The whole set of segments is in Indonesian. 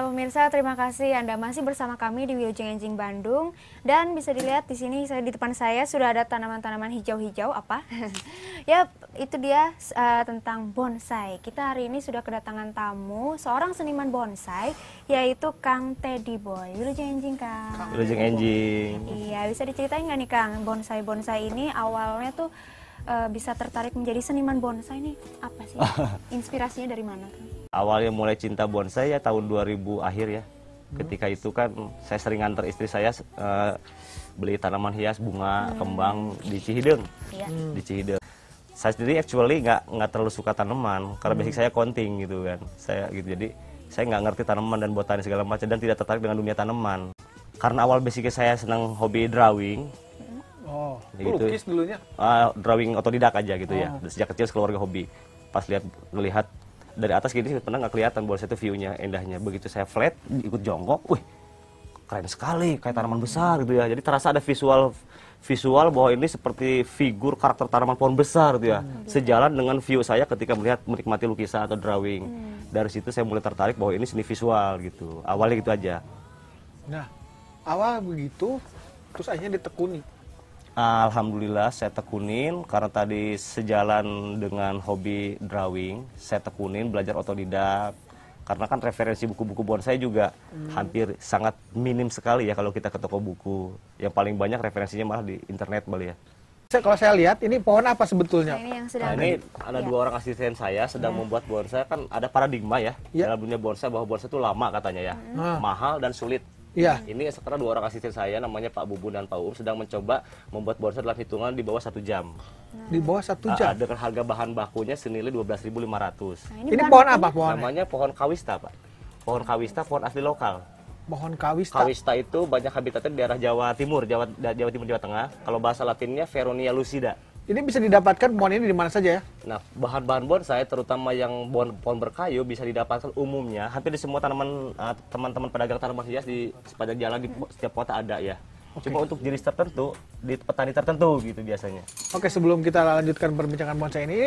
Nah, pemirsa, terima kasih Anda masih bersama kami di Wilujeng Enjing Bandung dan bisa dilihat di sini saya di depan saya sudah ada tanaman-tanaman hijau-hijau apa? ya, itu dia uh, tentang bonsai. Kita hari ini sudah kedatangan tamu seorang seniman bonsai yaitu Kang Teddy Boy. Wilujeng Enjing Kang. Wilujeng Enjing. Iya, bisa diceritain nggak nih Kang bonsai-bonsai ini awalnya tuh uh, bisa tertarik menjadi seniman bonsai ini apa sih? Inspirasinya dari mana Kang? Awalnya mulai cinta bonsai ya tahun 2000 akhir ya. Ketika itu kan saya sering antar istri saya uh, beli tanaman hias bunga hmm. kembang di Cihideng. Ya. Hmm. Di Cihideng. Saya sendiri actually nggak nggak terlalu suka tanaman karena hmm. basic saya konting gitu kan. Saya gitu jadi saya nggak ngerti tanaman dan botani segala macam dan tidak tertarik dengan dunia tanaman. Karena awal basicnya saya senang hobi drawing, Oh, gitu. lukis dulunya? Uh, drawing otodidak aja gitu ya. oh. ya. Sejak kecil keluarga hobi. Pas lihat melihat dari atas gini pernah nggak kelihatan bola itu view-nya indahnya. Begitu saya flat, ikut jongkok, wih keren sekali, kayak tanaman besar gitu ya. Jadi terasa ada visual visual bahwa ini seperti figur karakter tanaman pohon besar gitu ya. Hmm, iya. Sejalan dengan view saya ketika melihat menikmati lukisan atau drawing. Hmm. Dari situ saya mulai tertarik bahwa ini seni visual gitu. Awalnya gitu aja. Nah, awal begitu terus akhirnya ditekuni. Alhamdulillah saya tekunin karena tadi sejalan dengan hobi drawing, saya tekunin belajar otodidak karena kan referensi buku-buku bonsai juga hmm. hampir sangat minim sekali ya kalau kita ke toko buku. Yang paling banyak referensinya malah di internet balik ya. Saya kalau saya lihat ini pohon apa sebetulnya? Nah, ini yang nah, sedang nah, ini ada ya. dua orang asisten saya sedang ya. membuat bonsai kan ada paradigma ya, ya. dalam dunia bonsai bahwa bonsai itu lama katanya ya, hmm. mahal dan sulit. Iya. Ini sekarang dua orang asisten saya namanya Pak Bubu dan Pak Um sedang mencoba membuat bonsai dalam hitungan di bawah satu jam. Nah. Di bawah satu ah, jam. Uh, dengan harga bahan bakunya senilai dua belas ribu lima ratus. Nah, Ini pohon apa pohon? Namanya pohon kawista pak. Pohon kawista pohon asli lokal. Pohon kawista. Kawista itu banyak habitatnya di daerah Jawa Timur, Jawa, Jawa Timur, Jawa Tengah. Kalau bahasa Latinnya Veronia lucida. Ini bisa didapatkan pohon ini di mana saja ya? Nah, bahan-bahan saya, terutama yang pohon, pohon berkayu bisa didapatkan umumnya hampir di semua tanaman eh, teman-teman pedagang tanaman hias di sepanjang jalan di setiap kota ada ya. Okay. Cuma untuk jenis tertentu di petani tertentu gitu biasanya. Oke, okay, sebelum kita lanjutkan perbincangan bonsai ini,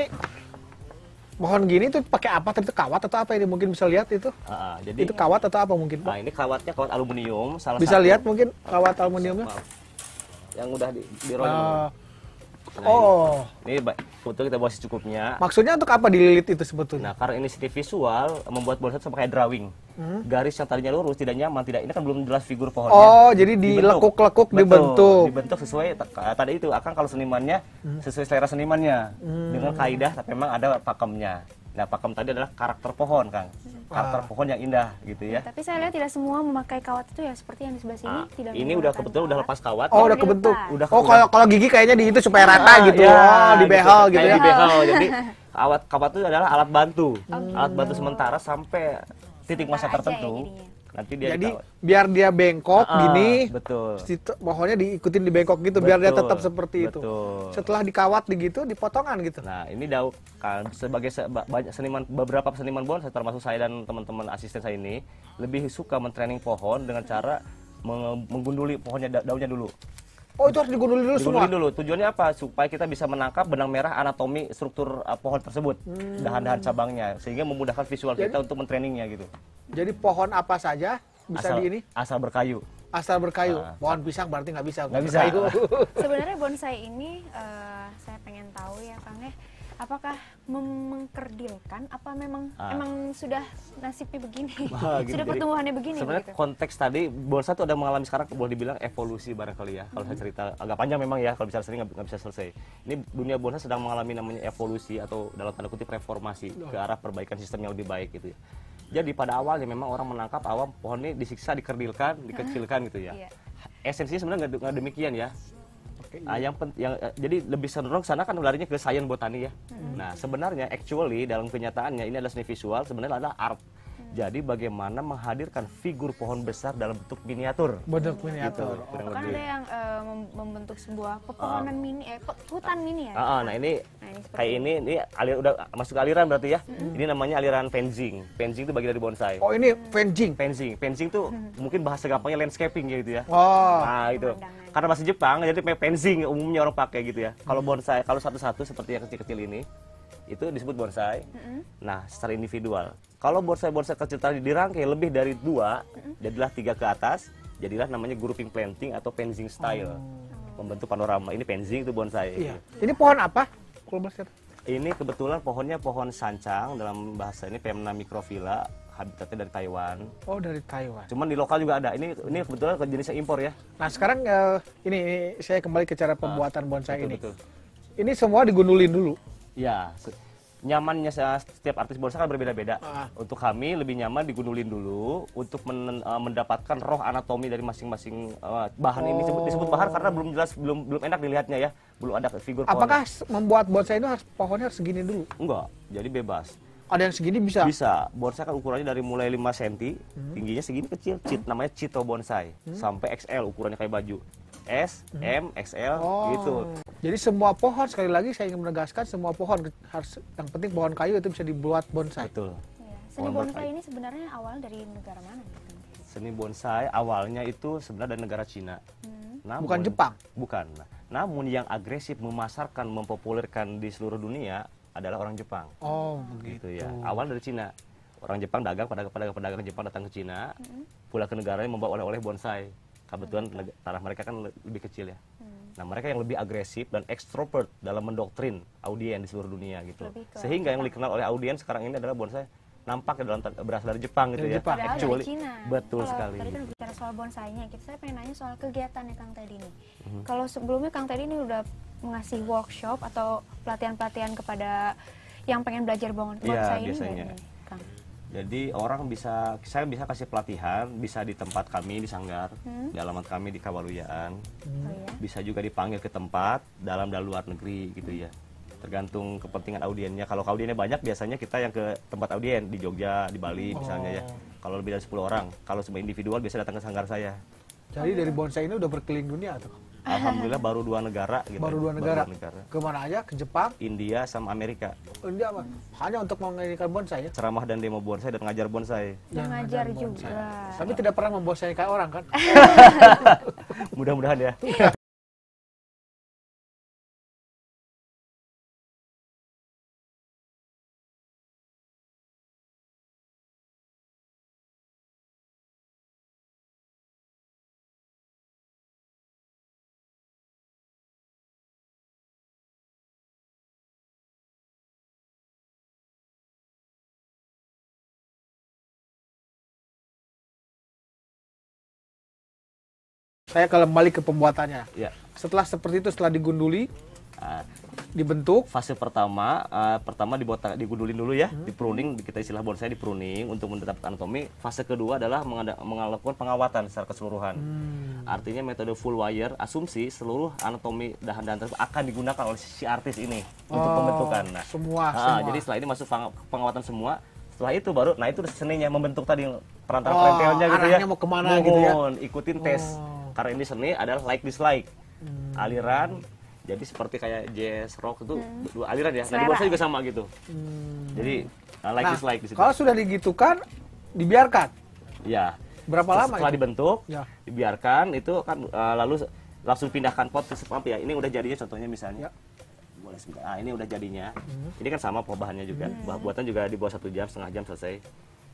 pohon gini tuh pakai apa itu kawat atau apa ini mungkin bisa lihat itu uh, jadi itu kawat atau apa mungkin nah ini kawatnya kawat aluminium salah bisa satu. lihat mungkin kawat aluminiumnya yang udah di, di uh, Nah, oh. Ini, ini foto kita buat secukupnya. Maksudnya untuk apa dililit itu sebetulnya? Nah, karena ini inisiatif visual membuat bonsai itu kayak drawing. Hmm? Garis yang tadinya lurus tidak nyaman, tidak ini kan belum jelas figur pohonnya. Oh, jadi dilekuk-lekuk dibentuk. Dibentuk sesuai tadi itu akan kalau senimannya hmm. sesuai selera senimannya hmm. dengan kaidah tapi memang ada pakemnya. Nah, pakem tadi adalah karakter pohon, Kang. Hmm. Karakter ah. pohon yang indah gitu ya. Hmm, tapi saya lihat tidak semua memakai kawat itu ya seperti yang di sebelah sini ah. tidak. Ini udah kebetulan kawat. udah lepas kawat. Oh, udah kebentuk. Udah Oh, kalau kalau gigi kayaknya di itu supaya rata ah, gitu. Ya, oh, di behal gitu, gitu ya. Di behal Jadi kawat kawat itu adalah alat bantu. Oh, alat bantu gitu. sementara sampai titik masa ya tertentu nanti dia jadi dikawal. biar dia bengkok uh, gini betul pohonnya diikutin di bengkok gitu betul, biar dia tetap seperti betul. itu setelah dikawat gitu dipotongan gitu nah ini daun kan sebagai se banyak seniman beberapa seniman bonsai termasuk saya dan teman-teman asisten saya ini lebih suka mentraining pohon dengan cara menggunduli pohonnya da daunnya dulu Oh itu harus digunduli dulu digunduli semua. dulu. Tujuannya apa? Supaya kita bisa menangkap benang merah anatomi struktur uh, pohon tersebut, hmm. dahan-dahan cabangnya, sehingga memudahkan visual Jadi, kita untuk mentrainingnya gitu. Jadi pohon apa saja bisa asal, di ini? Asal berkayu. Asal berkayu. Uh, pohon pisang berarti nggak bisa. Nggak bisa. Kayu. Sebenarnya bonsai ini uh, saya pengen tahu ya Kang eh apakah mengkerdilkan apa memang uh. emang sudah nasibnya begini gini, sudah pertumbuhannya begini sebenarnya begitu? konteks tadi bonsai itu ada mengalami sekarang boleh dibilang evolusi barangkali ya kalau -hmm. saya mhm. cerita agak panjang memang ya kalau bicara sering nggak bisa selesai ini dunia bonsai sedang mengalami namanya evolusi atau dalam tanda kutip reformasi ke arah perbaikan sistem yang lebih baik gitu ya jadi pada awalnya memang orang menangkap awam pohon ini disiksa, dikerdilkan, dikecilkan gitu ya. Yeah. Esensinya sebenarnya nggak demikian ya. Okay, nah, iya. yang, pen, yang eh, jadi lebih cenderung sana kan larinya ke sains botani ya. Hmm. Nah, sebenarnya actually dalam kenyataannya ini adalah seni visual, sebenarnya adalah art. Jadi bagaimana menghadirkan figur pohon besar dalam bentuk miniatur. Bentuk miniatur. Gitu, oh, kan ada yang e, membentuk sebuah ah. pepohonan uh, mini, eh, hutan mini ya. Uh, uh, nah ini, nah, kayak ini, ini alir, udah masuk aliran berarti ya. Hmm. Ini namanya aliran fencing. Fencing itu bagian dari bonsai. Oh ini fencing. Fencing, fencing tuh hmm. mungkin bahasa gampangnya landscaping gitu ya. Oh. Nah itu. Karena masih Jepang jadi fencing umumnya orang pakai gitu ya. Kalau hmm. bonsai, kalau satu-satu seperti yang kecil-kecil ini, itu disebut bonsai. -hmm. Nah, secara individual. Kalau bonsai-bonsai kecil tadi dirangkai lebih dari dua, jadilah tiga ke atas, jadilah namanya grouping planting atau penzing style. Oh. Membentuk panorama. Ini penzing itu bonsai. Iya. Ini pohon apa? Ini kebetulan pohonnya pohon sancang dalam bahasa ini Pemna mikrofila, habitatnya dari Taiwan. Oh, dari Taiwan. Cuman di lokal juga ada. Ini ini kebetulan jenisnya impor ya. Nah, sekarang uh, ini, ini saya kembali ke cara ah, pembuatan bonsai betul, ini. Betul. Ini semua digundulin dulu. Ya, nyamannya setiap artis bonsai kan berbeda-beda. Ah. Untuk kami lebih nyaman digundulin dulu untuk men, eh, mendapatkan roh anatomi dari masing-masing eh, bahan oh. ini disebut, disebut bahan karena belum jelas belum belum enak dilihatnya ya. Belum ada figur Apakah membuat bonsai itu harus pohonnya segini dulu? Enggak, jadi bebas. Ada yang segini bisa? Bisa. Bonsai kan ukurannya dari mulai 5 cm, hmm. tingginya segini kecil. Cit namanya Cito bonsai. Hmm. Sampai XL ukurannya kayak baju. S, hmm. M, XL oh. gitu. Jadi semua pohon sekali lagi saya ingin menegaskan semua pohon harus yang penting pohon kayu itu bisa dibuat bonsai. Betul. Ya. Seni bonsai, bonsai ini sebenarnya awal dari negara mana? Seni bonsai awalnya itu sebenarnya dari negara Cina. Hmm. Namun, bukan Jepang. Bukan. Namun yang agresif memasarkan, mempopulerkan di seluruh dunia adalah orang Jepang. Oh, begitu gitu ya. Awal dari Cina. Orang Jepang dagang, pedagang-pedagang Jepang datang ke Cina, hmm. pula ke negaranya membawa oleh-oleh bonsai. Kebetulan tanah mereka kan lebih kecil ya. Nah, mereka yang lebih agresif dan extrovert dalam mendoktrin audiens di seluruh dunia gitu. Sehingga yang dikenal oleh audiens sekarang ini adalah bonsai nampak dalam berasal dari Jepang gitu dari ya. Jepang. Padahal Actually, dari Cina. betul Kalau sekali. Tadi kan bicara soal bonsainya, kita gitu, saya pengen nanya soal kegiatan ya Kang Teddy ini Mm-hmm. Kalau sebelumnya Kang Teddy ini udah mengasih workshop atau pelatihan-pelatihan kepada yang pengen belajar iya, bonsai ya, ini biasanya. Gak, jadi orang bisa, saya bisa kasih pelatihan, bisa di tempat kami di Sanggar, hmm? di alamat kami di Kawaluyaan, hmm. Oh, iya. bisa juga dipanggil ke tempat dalam dan luar negeri gitu ya. Tergantung kepentingan audiennya. Kalau audiennya banyak, biasanya kita yang ke tempat audien di Jogja, di Bali oh. misalnya ya. Kalau lebih dari 10 orang, kalau semua individual biasa datang ke Sanggar saya. Jadi dari bonsai ini udah berkeliling dunia atau? Alhamdulillah baru dua negara gitu. Baru ya. dua negara. Baru dua negara. Kemana aja? Ke Jepang, India sama Amerika. India apa? Hanya untuk mengajarkan bonsai ya? Ceramah dan demo bonsai dan ngajar bonsai. Dan ngajar juga. Tapi tidak pernah membosankan orang kan? Mudah-mudahan ya. saya kembali ke pembuatannya. Ya. Setelah seperti itu setelah digunduli uh, dibentuk fase pertama uh, pertama dibuat digundulin dulu ya, hmm. dipruning kita istilah bonsai dipruning untuk mendapatkan anatomi. Fase kedua adalah melakukan pengawatan secara keseluruhan. Hmm. Artinya metode full wire asumsi seluruh anatomi dahan-dahan tersebut akan digunakan oleh si artis ini oh, untuk pembentukan. Nah, semua, uh, semua. jadi setelah ini masuk pengawatan semua setelah itu baru nah itu seninya membentuk tadi perantara oh, gitu ya mau kemana Mohon, gitu ya ikutin tes oh karena ini seni adalah like dislike hmm. aliran jadi seperti kayak jazz rock itu hmm. dua aliran ya nah di juga sama gitu hmm. jadi uh, like nah, dislike di kalau sudah digitukan dibiarkan ya berapa lama setelah itu? dibentuk ya. dibiarkan itu kan uh, lalu langsung pindahkan pot ke sepamp ya ini udah jadinya contohnya misalnya ya. Ah, ini udah jadinya hmm. ini kan sama perubahannya juga hmm. bahan buatan juga di bawah satu jam setengah jam selesai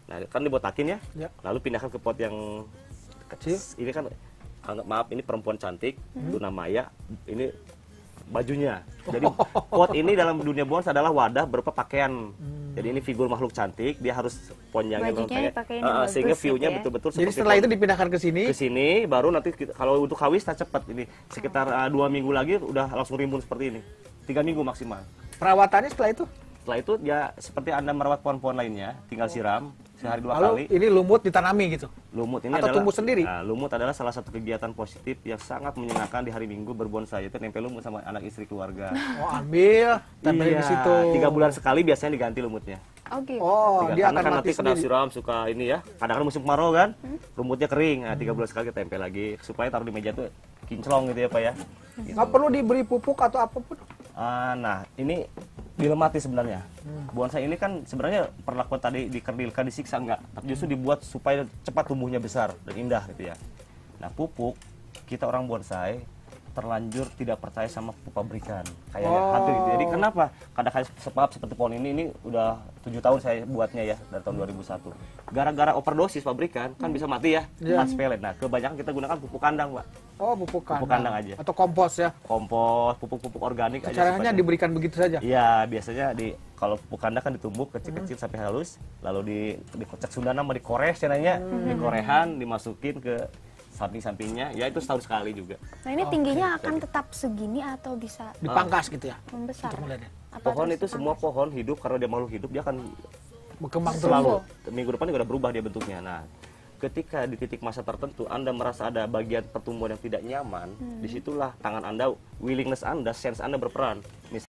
nah kan dibotakin ya, ya. lalu pindahkan ke pot yang kecil ini kan anggap maaf ini perempuan cantik hmm. Luna Maya ini bajunya jadi quote ini dalam dunia bonus adalah wadah berupa pakaian hmm. jadi ini figur makhluk cantik dia harus ponjangnya gitu, uh, eh, eh, sehingga gitu viewnya ya? betul-betul jadi setelah itu dipindahkan ke sini ke sini baru nanti kita, kalau untuk kawis tak cepat ini sekitar uh, dua minggu lagi udah langsung rimbun seperti ini tiga minggu maksimal perawatannya setelah itu setelah itu ya seperti anda merawat pohon-pohon lainnya tinggal ya. siram sehari dua Lalu, kali. Ini lumut ditanami gitu. Lumut ini Atau adalah, tumbuh sendiri. Nah, lumut adalah salah satu kegiatan positif yang sangat menyenangkan di hari Minggu berbonsai itu nempel lumut sama anak istri keluarga. Oh, ambil, tempel iya, di situ. Tiga bulan sekali biasanya diganti lumutnya. Oke. Okay. Oh, gitu. oh dia karena akan kan nanti kena siram suka ini ya. Kadang kan musim kemarau kan, hmm? rumputnya kering. Nah, tiga bulan sekali kita tempel lagi supaya taruh di meja tuh kinclong gitu ya, Pak ya. Gitu. Nggak perlu diberi pupuk atau apapun. Uh, nah, ini dilematis sebenarnya. Hmm. Bonsai ini kan sebenarnya perlakuan tadi dikerdilkan disiksa enggak, tapi justru hmm. dibuat supaya cepat tumbuhnya besar dan indah gitu ya. Nah, pupuk kita orang bonsai terlanjur tidak percaya sama pupuk pabrikan kayak oh. hantu gitu. Jadi kenapa kadang kayak sebab seperti pohon ini ini udah tujuh tahun saya buatnya ya dari tahun 2001. Gara-gara overdosis pabrikan kan bisa mati ya yeah. aspelet. Nah kebanyakan kita gunakan pupuk kandang pak. Oh pupuk kandang. Pupuk kandang aja. Atau kompos ya? Kompos, pupuk-pupuk organik Caranya aja. Caranya diberikan begitu saja? Iya biasanya di kalau pupuk kandang kan ditumbuk kecil-kecil hmm. sampai halus lalu di dikocok sundana nama dikores caranya hmm. dikorehan dimasukin ke samping-sampingnya ya itu setahun sekali juga. Nah ini tingginya okay. akan tetap segini atau bisa dipangkas gitu ya? Membesar. Pohon itu semua pohon hidup karena dia malu hidup dia akan berkembang selalu. Minggu depan juga udah berubah dia bentuknya. Nah ketika di titik masa tertentu Anda merasa ada bagian pertumbuhan yang tidak nyaman, hmm. disitulah tangan Anda, willingness Anda, sense Anda berperan. Misalnya